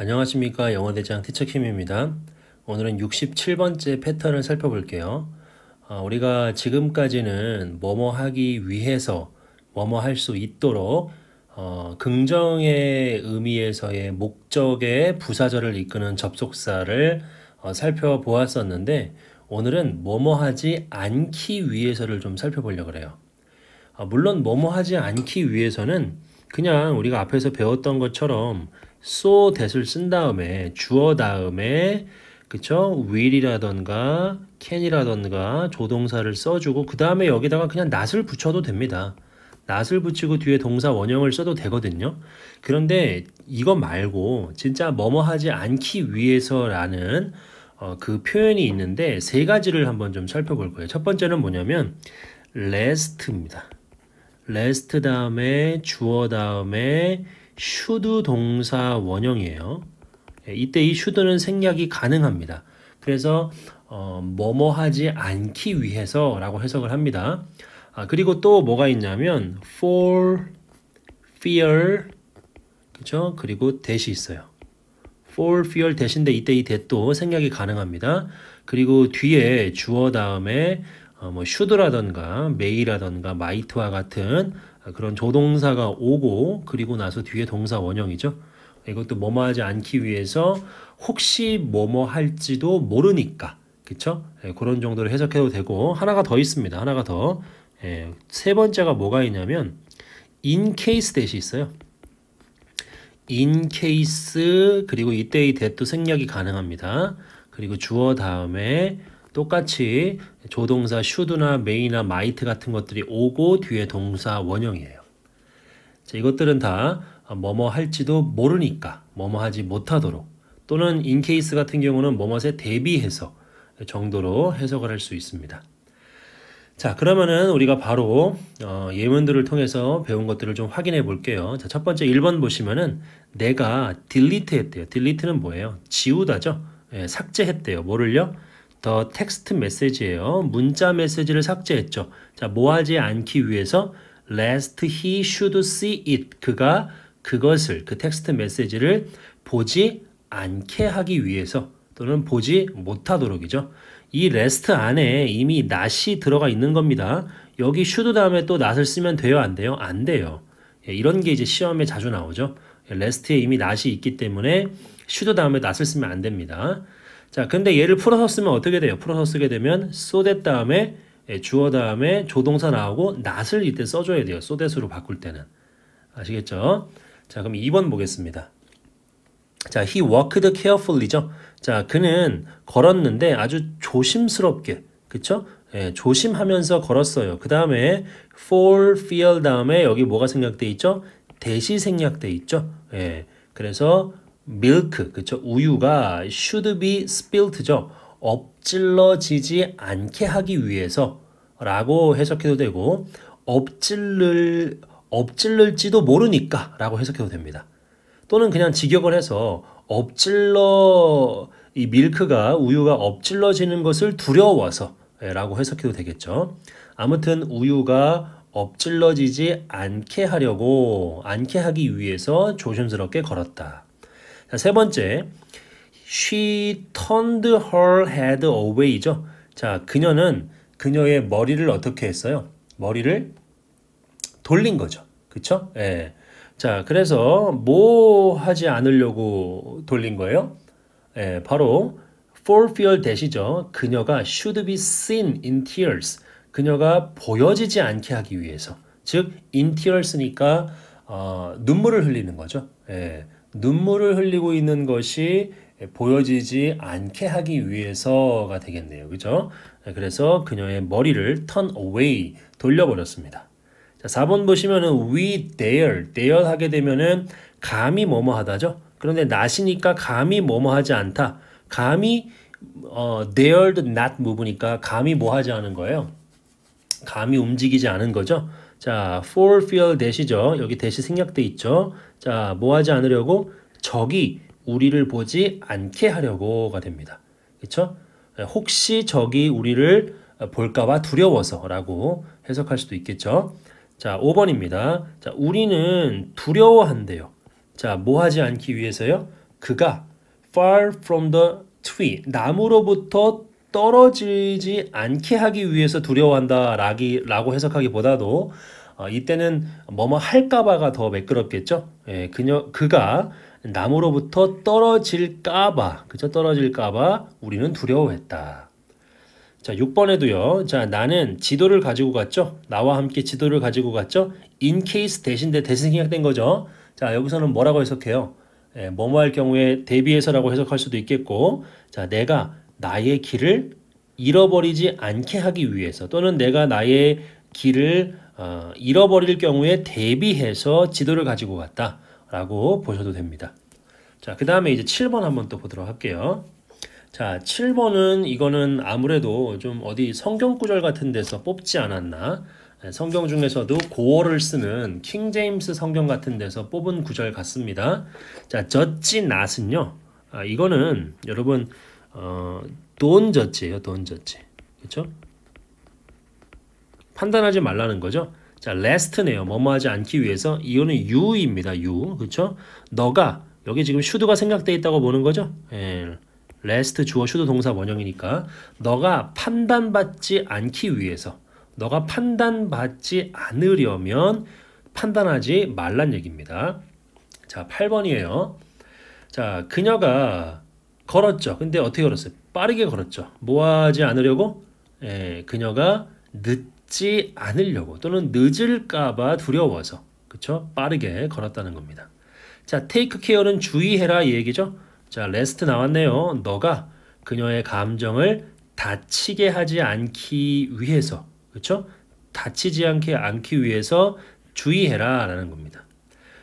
안녕하십니까 영어대장 티처킴입니다. 오늘은 67번째 패턴을 살펴볼게요. 아, 우리가 지금까지는 뭐뭐 하기 위해서 뭐뭐 할수 있도록 어, 긍정의 의미에서의 목적의 부사절을 이끄는 접속사를 어, 살펴보았었는데 오늘은 뭐뭐 하지 않기 위해서를 좀 살펴보려고 그요 아, 물론 뭐뭐 하지 않기 위해서는 그냥 우리가 앞에서 배웠던 것처럼 so that을 쓴 다음에 주어 다음에 그쵸? will이라던가 can이라던가 조동사를 써주고 그 다음에 여기다가 그냥 not을 붙여도 됩니다. 낫을 붙이고 뒤에 동사 원형을 써도 되거든요. 그런데 이거 말고 진짜 뭐뭐 하지 않기 위해서라는 어, 그 표현이 있는데 세 가지를 한번 좀 살펴볼 거예요. 첫 번째는 뭐냐면 last입니다. rest 다음에 주어 다음에 should 동사 원형이에요. 예, 이때 이 should는 생략이 가능합니다. 그래서 어, 뭐뭐 하지 않기 위해서 라고 해석을 합니다. 아, 그리고 또 뭐가 있냐면 for, fear, 그쵸? 그리고 대시 있어요. for, fear 대신데 이때 이 대도 생략이 가능합니다. 그리고 뒤에 주어 다음에 어, 뭐 슈드라던가 메이라던가 마이트와 같은 그런 조동사가 오고 그리고 나서 뒤에 동사 원형이죠. 이것도 뭐뭐 하지 않기 위해서 혹시 뭐뭐 할지도 모르니까 그렇죠 그런 정도로 해석해도 되고 하나가 더 있습니다. 하나가 더. 예, 세 번째가 뭐가 있냐면 in case 대시 있어요. in case 그리고 이때의 대 h 도 생략이 가능합니다. 그리고 주어 다음에 똑같이 조동사 슈드나 메이나 마이트 같은 것들이 오고 뒤에 동사 원형이에요. 자, 이것들은 다 뭐뭐 할지도 모르니까 뭐뭐 하지 못하도록 또는 인케이스 같은 경우는 뭐뭐에 대비해서 정도로 해석을 할 수 있습니다. 자, 그러면은 우리가 바로 어, 예문들을 통해서 배운 것들을 좀 확인해 볼게요. 자, 첫 번째 1번 보시면은 내가 딜리트 했대요. 딜리트는 뭐예요? 지우다죠. 예, 삭제했대요. 뭐를요? 더 텍스트 메시지예요. 문자 메시지를 삭제했죠. 자, 뭐하지 않기 위해서 lest he should see it. 그가 그것을 그 텍스트 메시지를 보지 않게 하기 위해서 또는 보지 못하도록이죠. 이 lest 안에 이미 not이 들어가 있는 겁니다. 여기 should 다음에 또 not을 쓰면 돼요, 안 돼요? 안 돼요. 예, 이런 게 이제 시험에 자주 나오죠. 예, lest에 이미 not이 있기 때문에 should 다음에 not을 쓰면 안 됩니다. 자, 근데 얘를 풀어서 쓰면 어떻게 돼요? 풀어서 쓰게 되면 so that 다음에 예, 주어 다음에 조동사 나오고 낫을 이때 써줘야 돼요. so that으로 바꿀 때는. 아시겠죠? 자, 그럼 2번 보겠습니다. 자, he walked carefully죠. 자, 그는 걸었는데 아주 조심스럽게, 그쵸? 예, 조심하면서 걸었어요. 그 다음에 for fear 다음에 여기 뭐가 생략돼 있죠? 대시 생략돼 있죠. 예, 그래서 milk 그쵸 우유가 should be spilt죠 엎질러지지 않게 하기 위해서 라고 해석해도 되고 엎질를 엎질를지도 모르니까 라고 해석해도 됩니다 또는 그냥 직역을 해서 엎질러 이 밀크가 우유가 엎질러지는 것을 두려워서 예, 라고 해석해도 되겠죠 아무튼 우유가 엎질러지지 않게 하려고, 않게 하기 위해서 조심스럽게 걸었다. 자, 세 번째, she turned her head away죠. 자, 그녀는 그녀의 머리를 어떻게 했어요? 머리를 돌린 거죠. 그쵸? 예. 자, 그래서 뭐 하지 않으려고 돌린 거예요? 예, 바로 for fear 대시죠. 그녀가 should be seen in tears. 그녀가 보여지지 않게 하기 위해서. 즉, in tears니까 어, 눈물을 흘리는 거죠. 예. 눈물을 흘리고 있는 것이 보여지지 않게 하기 위해서가 되겠네요. 그죠? 그래서 그녀의 머리를 turn away 돌려버렸습니다. 자, 4번 보시면은 we dare, dare 하게 되면은 감히 뭐뭐 하다죠? 그런데 나시니까 감히 뭐뭐 하지 않다. 감히 어, dared not move니까 감히 뭐 하지 않은 거예요. 감히 움직이지 않은 거죠. 자, fulfill 대시죠. 여기 대시 생략돼 있죠. 자, 뭐 하지 않으려고? 적이 우리를 보지 않게 하려고가 됩니다. 그렇 예, 혹시 적이 우리를 볼까봐 두려워서라고 해석할 수도 있겠죠. 자, 5번입니다. 자, 우리는 두려워한대요. 자, 뭐 하지 않기 위해서요? 그가 far from the tree, 나무로부터 떨어지지 않게 하기 위해서 두려워한다 라고 해석하기보다도 어, 이때는 뭐뭐 할까봐가 더 매끄럽겠죠. 예, 그녀 그가 나무로부터 떨어질까봐 그저 떨어질까봐 우리는 두려워했다. 자 6번에도요. 자 나는 지도를 가지고 갔죠. 나와 함께 지도를 가지고 갔죠. in case 대신데 대신 생략된 거죠. 자 여기서는 뭐라고 해석해요? 예, 뭐뭐 할 경우에 대비해서라고 해석할 수도 있겠고 자 내가 나의 길을 잃어버리지 않게 하기 위해서 또는 내가 나의 길을 어, 잃어버릴 경우에 대비해서 지도를 가지고 왔다라고 보셔도 됩니다. 자, 그 다음에 이제 7번 한번 또 보도록 할게요. 자, 7번은 이거는 아무래도 좀 어디 성경 구절 같은 데서 뽑지 않았나. 예, 성경 중에서도 고어를 쓰는 킹 제임스 성경 같은 데서 뽑은 구절 같습니다. 자, 젖지 낫은요. 아, 이거는 여러분 어, 돈 젖지예요. 돈 젖지. 그렇죠? 판단하지 말라는 거죠. 자, last네요. 뭐뭐 하지 않기 위해서 이거는 you입니다. you. 그렇죠? 너가 여기 지금 should가 생각돼 있다고 보는 거죠. 예. last 주어 should 동사 원형이니까 너가 판단받지 않기 위해서 너가 판단받지 않으려면 판단하지 말란 얘기입니다. 자, 8번이에요. 자, 그녀가 걸었죠. 근데 어떻게 걸었어요? 빠르게 걸었죠. 뭐 하지 않으려고? 예, 그녀가 늦 늦지 않으려고 또는 늦을까봐 두려워서 그쵸? 빠르게 걸었다는 겁니다. 자, take care는 주의해라 이 얘기죠. 자, rest 나왔네요. 너가 그녀의 감정을 다치게 하지 않기 위해서 그쵸? 다치지 않게 않기 위해서 주의해라 라는 겁니다.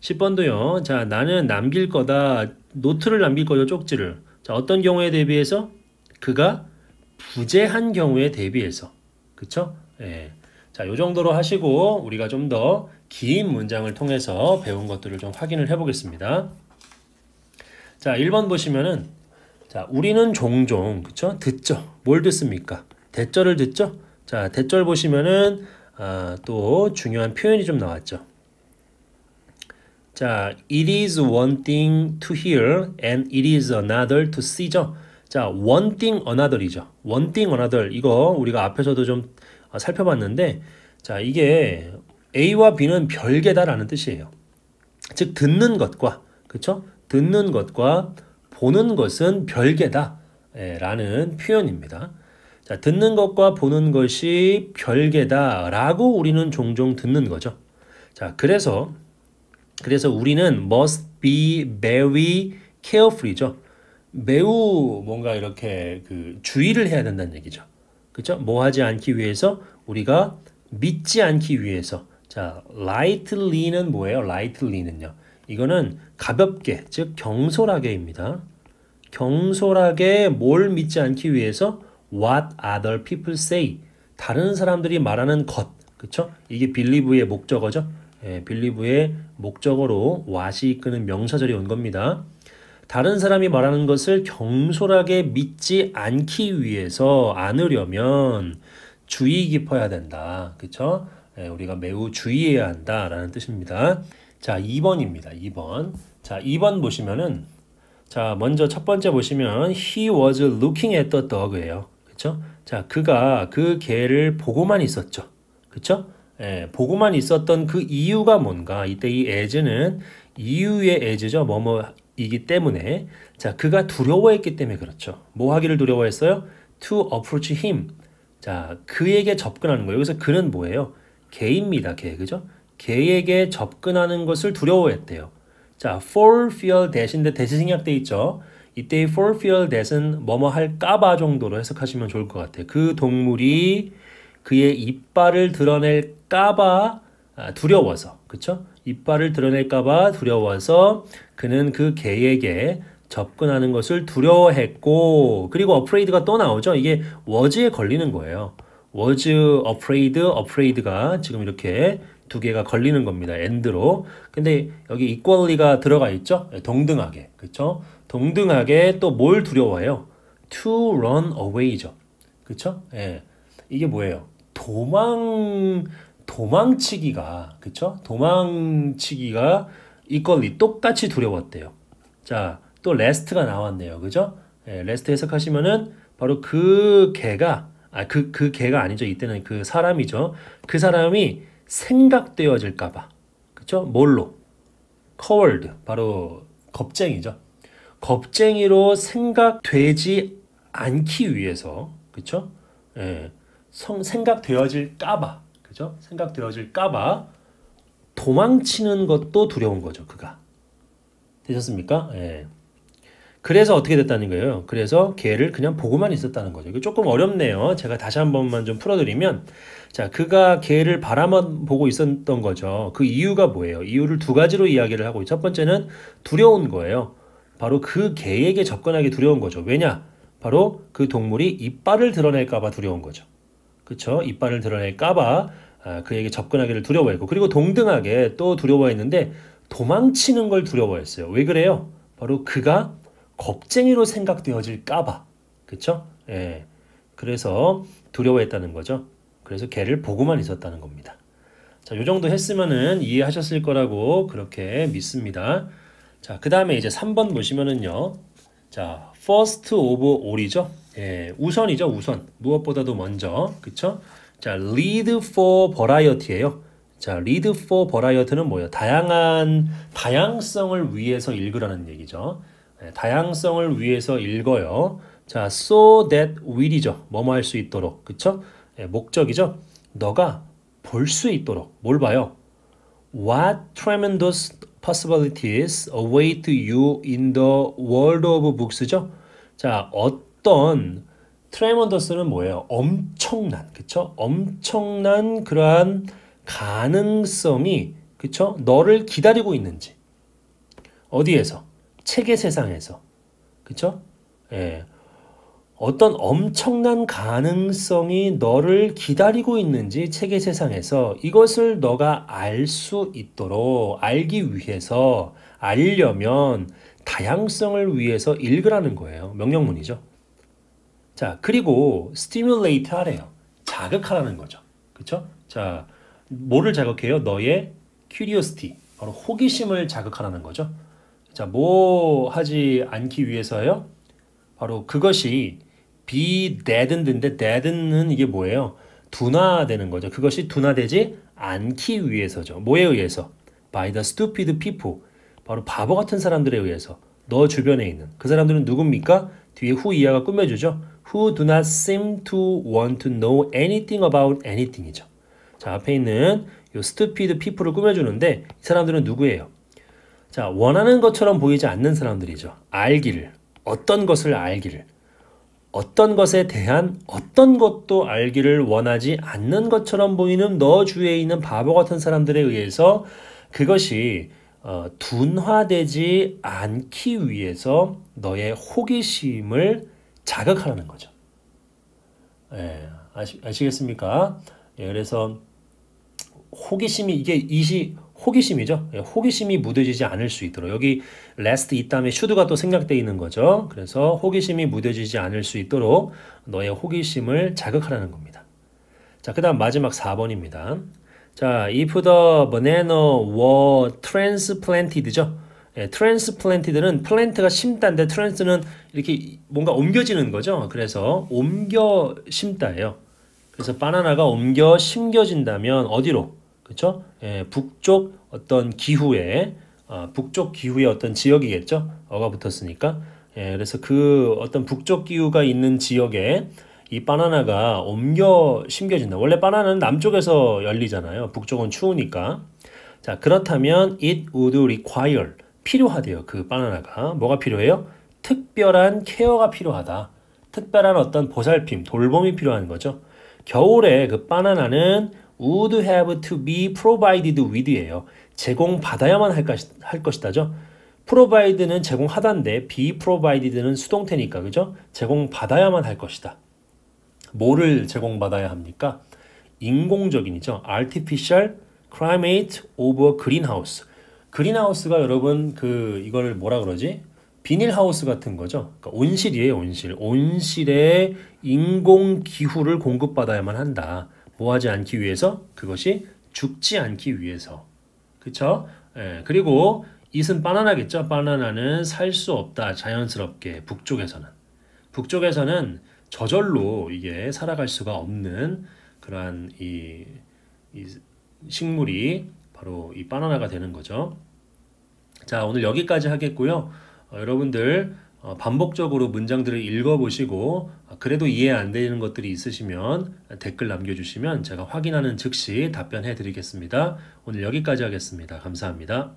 10번도요. 자, 나는 남길 거다. 노트를 남길 거죠. 쪽지를. 자, 어떤 경우에 대비해서 그가 부재한 경우에 대비해서 그쵸? 예. 자, 요 정도로 하시고 우리가 좀 더 긴 문장을 통해서 배운 것들을 좀 확인을 해 보겠습니다. 자, 1번 보시면은 자, 우리는 종종 그쵸? 듣죠. 뭘 듣습니까? 대절을 듣죠? 자, 대절 보시면은 아, 또 중요한 표현이 좀 나왔죠. 자, it is one thing to hear and it is another to see죠. 자, one thing another이죠. one thing another 이거 우리가 앞에서도 좀 아, 살펴봤는데 자 이게 A와 B는 별개다라는 뜻이에요. 즉 듣는 것과 그렇 듣는 것과 보는 것은 별개다라는 예, 표현입니다. 자, 듣는 것과 보는 것이 별개다라고 우리는 종종 듣는 거죠. 자, 그래서 그래서 우리는 must be very c a r e f u l 이죠 매우 뭔가 이렇게 그 주의를 해야 된다는 얘기죠. 그죠뭐 하지 않기 위해서 우리가 믿지 않기 위해서 자, lightly는 뭐예요? lightly는요. 이거는 가볍게, 즉 경솔하게입니다. 경솔하게 뭘 믿지 않기 위해서 what other people say 다른 사람들이 말하는 것, 그렇죠? 이게 빌리브의 목적어죠. 예, 빌리브의 목적으로 what이 이끄는 명사절이 온 겁니다. 다른 사람이 말하는 것을 경솔하게 믿지 않기 위해서 안으려면 주의 깊어야 된다. 그쵸? 네, 우리가 매우 주의해야 한다라는 뜻입니다. 자, 2번입니다. 2번. 자, 2번 보시면은 자, 먼저 첫 번째 보시면 he was looking at the dog예요. 그렇 자, 그가 그 개를 보고만 있었죠. 그렇 예, 보고만 있었던 그 이유가 뭔가? 이때 이 as는 이유의 as죠. 뭐뭐 이기 때문에 자 그가 두려워했기 때문에 그렇죠. 뭐 하기를 두려워했어요? To approach him. 자 그에게 접근하는 거예요. 여기서 그는 뭐예요? 개입니다. 개 그죠? 개에게 접근하는 것을 두려워했대요. 자 for fear that인데 t h 생략돼 있죠. 이때 for fear that은 뭐뭐 할까봐 정도로 해석하시면 좋을 것 같아요. 그 동물이 그의 이빨을 드러낼까봐 아, 두려워서 그쵸? 이빨을 드러낼까봐 두려워서 그는 그 개에게 접근하는 것을 두려워했고 그리고 afraid가 또 나오죠. 이게 was에 걸리는 거예요. was afraid, afraid가 지금 이렇게 두 개가 걸리는 겁니다. end로. 근데 여기 equally가 들어가 있죠. 동등하게. 그쵸 동등하게 또 뭘 두려워해요? to run away죠. 그쵸 예. 이게 뭐예요? 도망 도망치기가 그쵸? 도망치기가 이걸리 똑같이 두려웠대요. 자, 또 레스트가 나왔네요. 그죠? 예, 레스트 해석하시면은 바로 그 개가 아, 그, 그 개가 아니죠. 이때는 그 사람이죠. 그 사람이 생각되어질까봐. 그쵸? 뭘로? c o v 바로 겁쟁이죠. 겁쟁이로 생각되지 않기 위해서. 그쵸? 예, 생각되어질까봐. 그죠? 생각되어질까봐 도망치는 것도 두려운 거죠. 그가 되셨습니까? 예. 그래서 어떻게 됐다는 거예요? 그래서 걔를 그냥 보고만 있었다는 거죠. 이거 조금 어렵네요. 제가 다시 한 번만 좀 풀어드리면, 자, 그가 걔를 바라만 보고 있었던 거죠. 그 이유가 뭐예요? 이유를 두 가지로 이야기를 하고, 첫 번째는 두려운 거예요. 바로 그 개에게 접근하기 두려운 거죠. 왜냐? 바로 그 동물이 이빨을 드러낼까봐 두려운 거죠. 그쵸? 이빨을 드러낼까봐 아, 그에게 접근하기를 두려워했고 그리고 동등하게 또 두려워했는데 도망치는 걸 두려워했어요. 왜 그래요? 바로 그가 겁쟁이로 생각되어질까봐 그쵸? 예. 그래서 두려워했다는 거죠. 그래서 개를 보고만 있었다는 겁니다. 자, 요 정도 했으면은 이해하셨을 거라고 그렇게 믿습니다. 자, 그 다음에 이제 3번 보시면은요. 자, first of all이죠. 예, 우선이죠, 우선. 무엇보다도 먼저. 그쵸? 자, lead for variety예요. 자, lead for variety는 뭐예요? 다양한 다양성을 위해서 읽으라는 얘기죠. 예, 다양성을 위해서 읽어요. 자, so that will이죠. 뭐뭐 할 수 있도록. 그쵸? 예, 목적이죠. 너가 볼 수 있도록. 뭘 봐요? What tremendous possibilities await you in the world of books죠? 자, 어떤 어떤 트레먼더스는 뭐예요? 엄청난, 그쵸? 엄청난 그러한 가능성이, 그쵸? 너를 기다리고 있는지. 어디에서? 책의 세상에서. 그쵸? 예. 어떤 엄청난 가능성이 너를 기다리고 있는지 책의 세상에서 이것을 너가 알 수 있도록 알기 위해서 알려면 다양성을 위해서 읽으라는 거예요. 명령문이죠. 자, 그리고 stimulate 하래요. 자극하라는 거죠. 그렇죠? 자, 뭐를 자극해요? 너의 curiosity, 바로 호기심을 자극하라는 거죠. 자, 뭐 하지 않기 위해서요? 바로 그것이 be deadened인데 deadened는 이게 뭐예요? 둔화되는 거죠. 그것이 둔화되지 않기 위해서죠. 뭐에 의해서? by the stupid people. 바로 바보 같은 사람들에 의해서 너 주변에 있는 그 사람들은 누굽니까? 뒤에 후 이하가 꾸며주죠. who do not seem to want to know anything about anything이죠. 자, 앞에 있는 요 stupid people을 꾸며주는데 이 사람들은 누구예요? 자, 원하는 것처럼 보이지 않는 사람들이죠. 알기를, 어떤 것을 알기를, 어떤 것에 대한 어떤 것도 알기를 원하지 않는 것처럼 보이는 너 주위에 있는 바보 같은 사람들에 의해서 그것이 어, 둔화되지 않기 위해서 너의 호기심을 자극하라는 거죠. 예, 아시, 아시겠습니까? 예, 그래서 호기심이 이게 이시 호기심이죠. 예, 호기심이 무뎌지지 않을 수 있도록 여기 l a s 이 다음에 s h 가또생략되 있는 거죠. 그래서 호기심이 무뎌지지 않을 수 있도록 너의 호기심을 자극하라는 겁니다. 자, 그 다음 마지막 4번입니다. 자, if the banana were transplanted죠. 예, transplanted는 플랜트가 심다데 트랜스는 이렇게 뭔가 옮겨지는 거죠. 그래서 옮겨 심다예요. 그래서 바나나가 옮겨 심겨진다면 어디로? 그렇죠? 예, 북쪽 어떤 기후에 아, 북쪽 기후의 어떤 지역이겠죠. 어가 붙었으니까. 예, 그래서 그 어떤 북쪽 기후가 있는 지역에 이 바나나가 옮겨 심겨진다. 원래 바나나는 남쪽에서 열리잖아요. 북쪽은 추우니까. 자, 그렇다면 it would require 필요하대요. 그 바나나가 뭐가 필요해요? 특별한 케어가 필요하다. 특별한 어떤 보살핌, 돌봄이 필요한 거죠. 겨울에 그 바나나는 would have to be provided with예요. 제공받아야만 할, 것이, 할 것이다죠. provide는 제공하단데 be provided는 수동태니까 그죠? 제공받아야만 할 것이다. 뭐를 제공받아야 합니까? 인공적인이죠. artificial climate over greenhouse. 그린하우스가 여러분 그 이거를 뭐라 그러지? 비닐하우스 같은 거죠. 그러니까 온실이에요, 온실. 온실에 인공 기후를 공급받아야만 한다. 뭐하지 않기 위해서? 그것이 죽지 않기 위해서. 그쵸? 예, 그리고 이은 바나나겠죠? 바나나는 살 수 없다. 자연스럽게 북쪽에서는. 북쪽에서는 저절로 이게 살아갈 수가 없는 그러한 이, 이 식물이 바로 이 바나나가 되는 거죠. 자, 오늘 여기까지 하겠고요. 어, 여러분들 어, 반복적으로 문장들을 읽어보시고 아, 그래도 이해 안 되는 것들이 있으시면 댓글 남겨주시면 제가 확인하는 즉시 답변해 드리겠습니다. 오늘 여기까지 하겠습니다. 감사합니다.